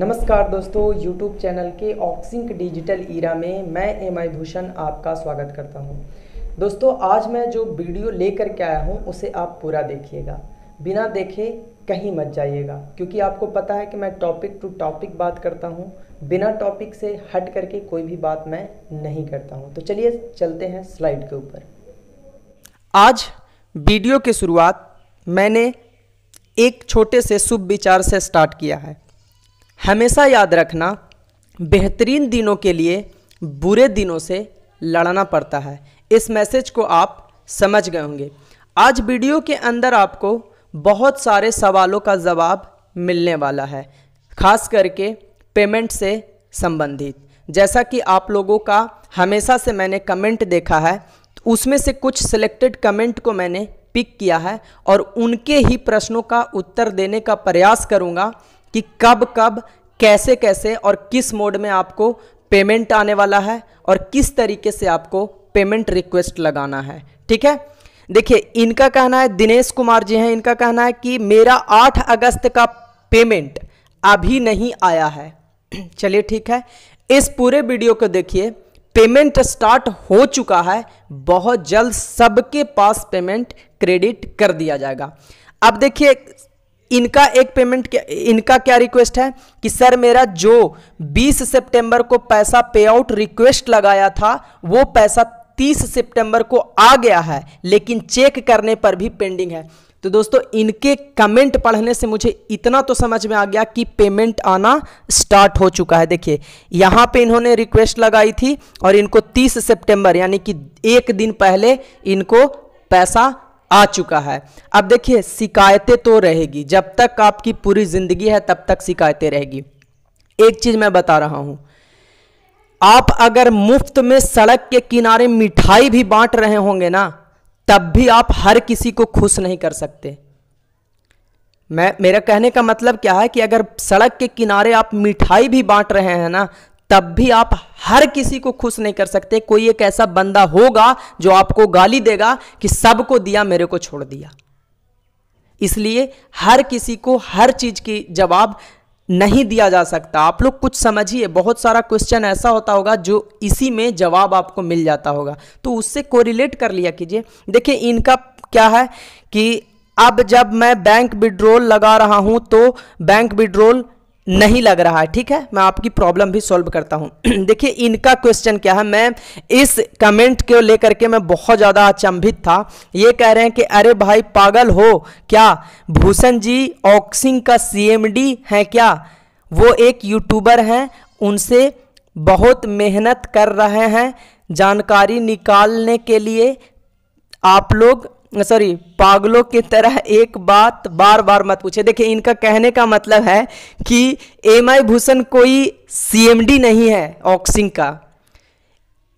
नमस्कार दोस्तों YouTube channel के ऑक्सिंक डिजिटल ईरा में मैं एम आई भूषण आपका स्वागत करता हूं। दोस्तों आज मैं जो वीडियो लेकर के आया हूं उसे आप पूरा देखिएगा बिना देखे कहीं मत जाइएगा क्योंकि आपको पता है कि मैं टॉपिक टू टॉपिक बात करता हूं। बिना टॉपिक से हट करके कोई भी बात मैं नहीं करता हूँ तो चलिए चलते हैं स्लाइड के ऊपर आज वीडियो की शुरुआत मैंने एक छोटे से शुभ विचार से स्टार्ट किया है हमेशा याद रखना बेहतरीन दिनों के लिए बुरे दिनों से लड़ना पड़ता है इस मैसेज को आप समझ गए होंगे आज वीडियो के अंदर आपको बहुत सारे सवालों का जवाब मिलने वाला है खास करके पेमेंट से संबंधित जैसा कि आप लोगों का हमेशा से मैंने कमेंट देखा है तो उसमें से कुछ सिलेक्टेड कमेंट को मैंने पिक किया है और उनके ही प्रश्नों का उत्तर देने का प्रयास करूँगा कि कब कब कैसे कैसे और किस मोड में आपको पेमेंट आने वाला है और किस तरीके से आपको पेमेंट रिक्वेस्ट लगाना है ठीक है देखिए इनका कहना है दिनेश कुमार जी हैं इनका कहना है कि मेरा 8 अगस्त का पेमेंट अभी नहीं आया है चलिए ठीक है इस पूरे वीडियो को देखिए पेमेंट स्टार्ट हो चुका है बहुत जल्द सबके पास पेमेंट क्रेडिट कर दिया जाएगा अब देखिए इनका एक पेमेंट क्या इनका क्या रिक्वेस्ट है कि सर मेरा जो 20 सितंबर को पैसा पे आउट रिक्वेस्ट लगाया था वो पैसा 30 सितंबर को आ गया है लेकिन चेक करने पर भी पेंडिंग है तो दोस्तों इनके कमेंट पढ़ने से मुझे इतना तो समझ में आ गया कि पेमेंट आना स्टार्ट हो चुका है देखिए यहाँ पे इन्होंने रिक्वेस्ट लगाई थी और इनको 30 सितंबर यानी कि एक दिन पहले इनको पैसा आ चुका है अब देखिए शिकायतें तो रहेगी जब तक आपकी पूरी ज़िंदगी है तब तक शिकायतें रहेगी एक चीज़ मैं बता रहा हूं आप अगर मुफ्त में सड़क के किनारे मिठाई भी बांट रहे होंगे ना तब भी आप हर किसी को खुश नहीं कर सकते मैं मेरा कहने का मतलब क्या है कि अगर सड़क के किनारे आप मिठाई भी बांट रहे हैं ना तब भी आप हर किसी को खुश नहीं कर सकते कोई एक ऐसा बंदा होगा जो आपको गाली देगा कि सबको दिया मेरे को छोड़ दिया इसलिए हर किसी को हर चीज़ की जवाब नहीं दिया जा सकता आप लोग कुछ समझिए बहुत सारा क्वेश्चन ऐसा होता होगा जो इसी में जवाब आपको मिल जाता होगा तो उससे कोरिलेट कर लिया कीजिए देखिए इनका क्या है कि अब जब मैं बैंक विड्रोल लगा रहा हूं तो बैंक विड्रोल नहीं लग रहा है ठीक है मैं आपकी प्रॉब्लम भी सॉल्व करता हूँ देखिए इनका क्वेश्चन क्या है मैं इस कमेंट को लेकर के मैं बहुत ज़्यादा अचंभित था ये कह रहे हैं कि अरे भाई पागल हो क्या भूषण जी ऑक्सिंग का सीएमडी है क्या वो एक यूट्यूबर हैं उनसे बहुत मेहनत कर रहे हैं जानकारी निकालने के लिए आप लोग सॉरी पागलों की तरह एक बात बार बार मत पूछे देखिए इनका कहने का मतलब है कि एम आई भूषण कोई सीएमडी नहीं है ऑक्सिंग का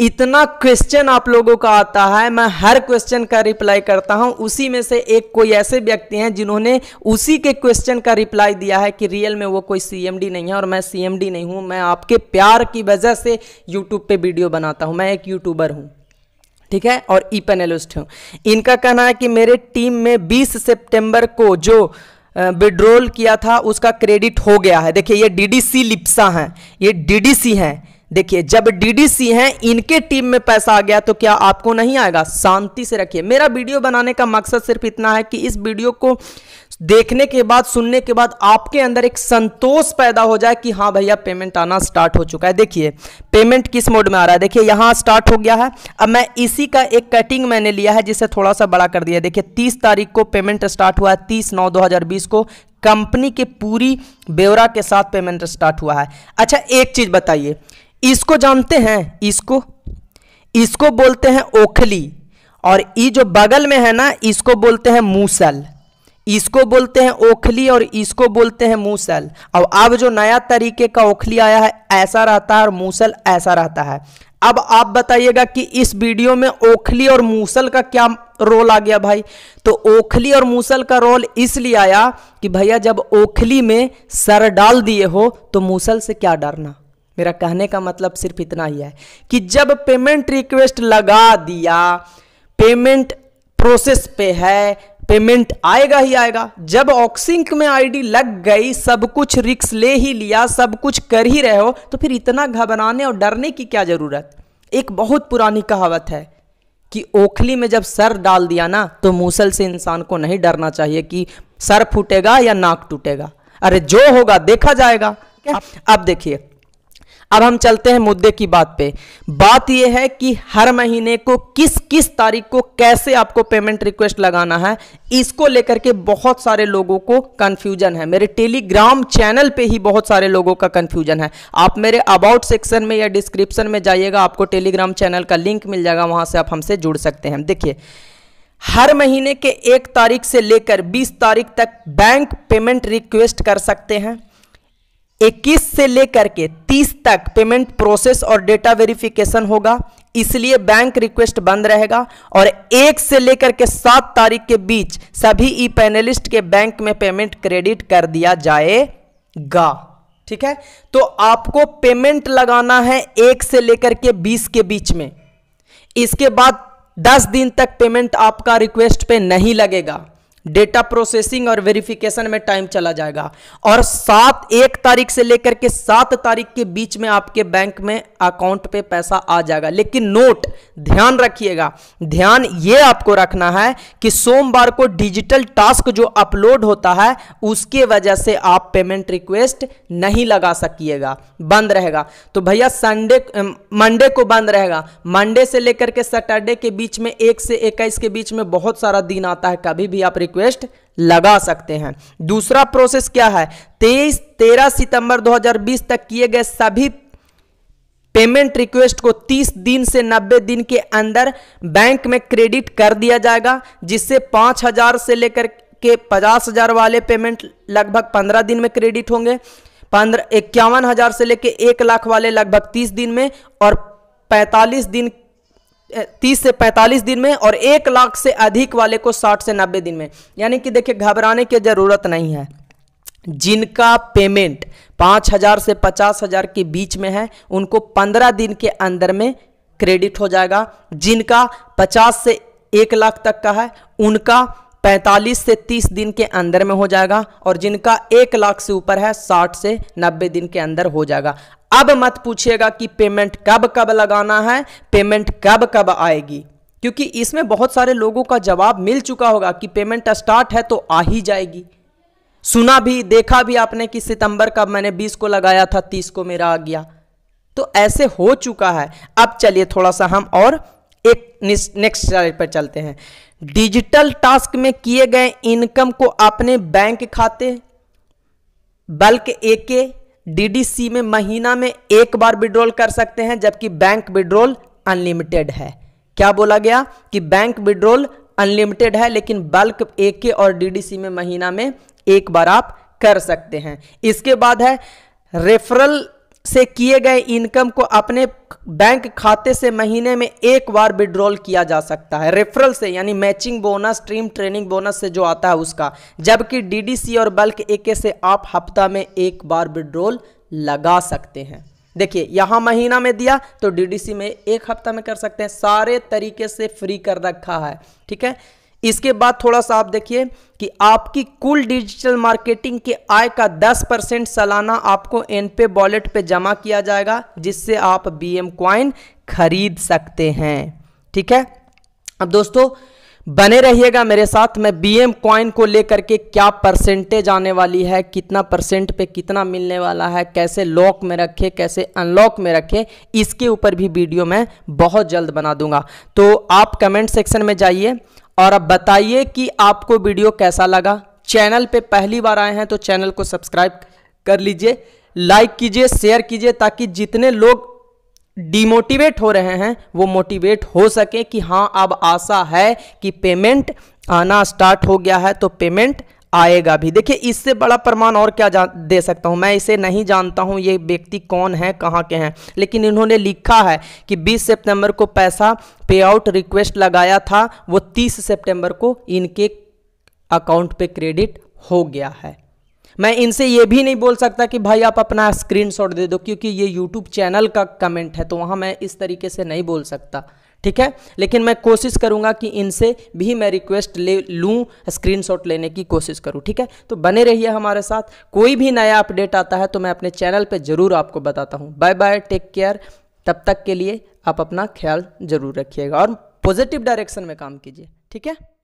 इतना क्वेश्चन आप लोगों का आता है मैं हर क्वेश्चन का रिप्लाई करता हूं उसी में से एक कोई ऐसे व्यक्ति हैं जिन्होंने उसी के क्वेश्चन का रिप्लाई दिया है कि रियल में वो कोई सीएमडी नहीं है और मैं सीएमडी नहीं हूं मैं आपके प्यार की वजह से यूट्यूब पे वीडियो बनाता हूं मैं एक यूट्यूबर हूं ठीक है और ई पैनलिस्ट हूँ इनका कहना है कि मेरे टीम में 20 सितंबर को जो विड्रोल किया था उसका क्रेडिट हो गया है देखिए ये डीडीसी लिप्सा हैं ये डीडीसी हैं देखिए जब डीडीसी हैं इनके टीम में पैसा आ गया तो क्या आपको नहीं आएगा शांति से रखिए मेरा वीडियो बनाने का मकसद सिर्फ इतना है कि इस वीडियो को देखने के बाद सुनने के बाद आपके अंदर एक संतोष पैदा हो जाए कि हाँ भैया पेमेंट आना स्टार्ट हो चुका है देखिए पेमेंट किस मोड में आ रहा है देखिए यहाँ स्टार्ट हो गया है अब मैं इसी का एक कटिंग मैंने लिया है जिसे थोड़ा सा बड़ा कर दिया देखिए तीस तारीख को पेमेंट स्टार्ट हुआ है तीस नौ दो को कंपनी के पूरी ब्यौरा के साथ पेमेंट स्टार्ट हुआ है अच्छा एक चीज़ बताइए इसको जानते हैं इसको इसको बोलते हैं ओखली और ये जो बगल में है ना इसको बोलते हैं मूसल इसको बोलते हैं ओखली और इसको बोलते हैं मूसल और अब जो नया तरीके का ओखली आया है ऐसा रहता है और मूसल ऐसा रहता है अब आप बताइएगा कि इस वीडियो में ओखली और मूसल का क्या रोल आ गया भाई तो ओखली और मूसल का रोल इसलिए आया कि भैया जब ओखली में सर डाल दिए हो तो मूसल से क्या डरना मेरा कहने का मतलब सिर्फ इतना ही है कि जब पेमेंट रिक्वेस्ट लगा दिया पेमेंट प्रोसेस पे है पेमेंट आएगा ही आएगा जब ऑक्सिंक में आईडी लग गई सब कुछ रिक्स ले ही लिया सब कुछ कर ही रहे हो तो फिर इतना घबराने और डरने की क्या ज़रूरत एक बहुत पुरानी कहावत है कि ओखली में जब सर डाल दिया ना तो मूसल से इंसान को नहीं डरना चाहिए कि सर फूटेगा या नाक टूटेगा अरे जो होगा देखा जाएगा अब देखिए अब हम चलते हैं मुद्दे की बात पे बात यह है कि हर महीने को किस किस तारीख को कैसे आपको पेमेंट रिक्वेस्ट लगाना है इसको लेकर के बहुत सारे लोगों को कंफ्यूजन है मेरे टेलीग्राम चैनल पे ही बहुत सारे लोगों का कंफ्यूजन है आप मेरे अबाउट सेक्शन में या डिस्क्रिप्शन में जाइएगा आपको टेलीग्राम चैनल का लिंक मिल जाएगा वहां से आप हमसे जुड़ सकते हैं देखिए हर महीने के एक तारीख से लेकर 20 तारीख तक बैंक पेमेंट रिक्वेस्ट कर सकते हैं 21 से लेकर के 30 तक पेमेंट प्रोसेस और डेटा वेरिफिकेशन होगा इसलिए बैंक रिक्वेस्ट बंद रहेगा और एक से लेकर के सात तारीख के बीच सभी ई पैनलिस्ट के बैंक में पेमेंट क्रेडिट कर दिया जाएगा ठीक है तो आपको पेमेंट लगाना है एक से लेकर के बीस के बीच में इसके बाद दस दिन तक पेमेंट आपका रिक्वेस्ट पे नहीं लगेगा डेटा प्रोसेसिंग और वेरिफिकेशन में टाइम चला जाएगा और सात एक तारीख से लेकर के सात तारीख के बीच में आपके बैंक में अकाउंट पे पैसा आ जाएगा लेकिन नोट ध्यान रखिएगा ध्यान ये आपको रखना है कि सोमवार को डिजिटल टास्क जो अपलोड होता है उसके वजह से आप पेमेंट रिक्वेस्ट नहीं लगा सकिएगा बंद रहेगा तो भैया संडे मंडे को बंद रहेगा मंडे से लेकर के सैटरडे के बीच में एक से इक्कीस के बीच में बहुत सारा दिन आता है कभी भी आप रिक्वेस्ट लगा सकते हैं दूसरा प्रोसेस क्या है तेईस तेरह सितंबर 2020 तक किए गए सभी पेमेंट रिक्वेस्ट को 30 दिन से 90 दिन के अंदर बैंक में क्रेडिट कर दिया जाएगा जिससे 5000 से लेकर के 50000 वाले पेमेंट लगभग 15 दिन में क्रेडिट होंगे पंद्रह इक्यावन हज़ार से लेकर एक लाख वाले लगभग तीस दिन में और पैंतालीस दिन तीस से पैंतालीस दिन में और एक लाख से अधिक वाले को साठ से नब्बे दिन में यानी कि देखिए घबराने की ज़रूरत नहीं है जिनका पेमेंट पाँच हज़ार से पचास हज़ार के बीच में है उनको पंद्रह दिन के अंदर में क्रेडिट हो जाएगा जिनका पचास से एक लाख तक का है उनका 45 से तीस दिन के अंदर में हो जाएगा और जिनका एक लाख से ऊपर है साठ से नब्बे दिन के अंदर हो जाएगा अब मत पूछिएगा कि पेमेंट कब कब लगाना है पेमेंट कब कब आएगी क्योंकि इसमें बहुत सारे लोगों का जवाब मिल चुका होगा कि पेमेंट स्टार्ट है तो आ ही जाएगी सुना भी देखा भी आपने कि सितंबर का मैंने 20 को लगाया था 30 को मेरा आ गया तो ऐसे हो चुका है अब चलिए थोड़ा सा हम और एक नेक्स्ट स्लाइड पर चलते हैं डिजिटल टास्क में किए गए इनकम को अपने बैंक खाते बल्क के डी में महीना में एक बार विड्रॉल कर सकते हैं जबकि बैंक विड्रॉल अनलिमिटेड है क्या बोला गया कि बैंक विड्रॉल अनलिमिटेड है लेकिन बल्क के और डीडीसी में महीना में एक बार आप कर सकते हैं इसके बाद है रेफरल से किए गए इनकम को अपने बैंक खाते से महीने में एक बार विड्रॉल किया जा सकता है रेफरल से यानी मैचिंग बोनस ट्रीम ट्रेनिंग बोनस से जो आता है उसका जबकि डीडीसी और बल्क एके से आप हफ्ता में एक बार विड्रॉल लगा सकते हैं देखिए यहां महीना में दिया तो डीडीसी में एक हफ्ता में कर सकते हैं सारे तरीके से फ्री कर रखा है ठीक है इसके बाद थोड़ा सा आप देखिए कि आपकी कुल डिजिटल मार्केटिंग के आय का 10 परसेंट सालाना आपको एन पे वॉलेट पर जमा किया जाएगा जिससे आप बी एम क्वाइन खरीद सकते हैं ठीक है अब दोस्तों बने रहिएगा मेरे साथ मैं बी एम क्वाइन को लेकर के क्या परसेंटेज आने वाली है कितना परसेंट पे कितना मिलने वाला है कैसे लॉक में रखे कैसे अनलॉक में रखे इसके ऊपर भी वीडियो मैं बहुत जल्द बना दूंगा तो आप कमेंट सेक्शन में जाइए और अब बताइए कि आपको वीडियो कैसा लगा चैनल पे पहली बार आए हैं तो चैनल को सब्सक्राइब कर लीजिए लाइक कीजिए शेयर कीजिए ताकि जितने लोग डिमोटिवेट हो रहे हैं वो मोटिवेट हो सके कि हाँ अब आशा है कि पेमेंट आना स्टार्ट हो गया है तो पेमेंट आएगा भी देखिए इससे बड़ा प्रमाण और क्या दे सकता हूँ मैं इसे नहीं जानता हूँ ये व्यक्ति कौन है कहाँ के हैं लेकिन इन्होंने लिखा है कि 20 सितंबर को पैसा पे आउट रिक्वेस्ट लगाया था वो 30 सितंबर को इनके अकाउंट पे क्रेडिट हो गया है मैं इनसे ये भी नहीं बोल सकता कि भाई आप अपना स्क्रीन दे दो क्योंकि ये यूट्यूब चैनल का कमेंट है तो वहाँ मैं इस तरीके से नहीं बोल सकता ठीक है लेकिन मैं कोशिश करूंगा कि इनसे भी मैं रिक्वेस्ट ले लूँ स्क्रीनशॉट लेने की कोशिश करूँ ठीक है तो बने रहिए हमारे साथ कोई भी नया अपडेट आता है तो मैं अपने चैनल पर ज़रूर आपको बताता हूँ बाय बाय टेक केयर तब तक के लिए आप अपना ख्याल ज़रूर रखिएगा और पॉजिटिव डायरेक्शन में काम कीजिए ठीक है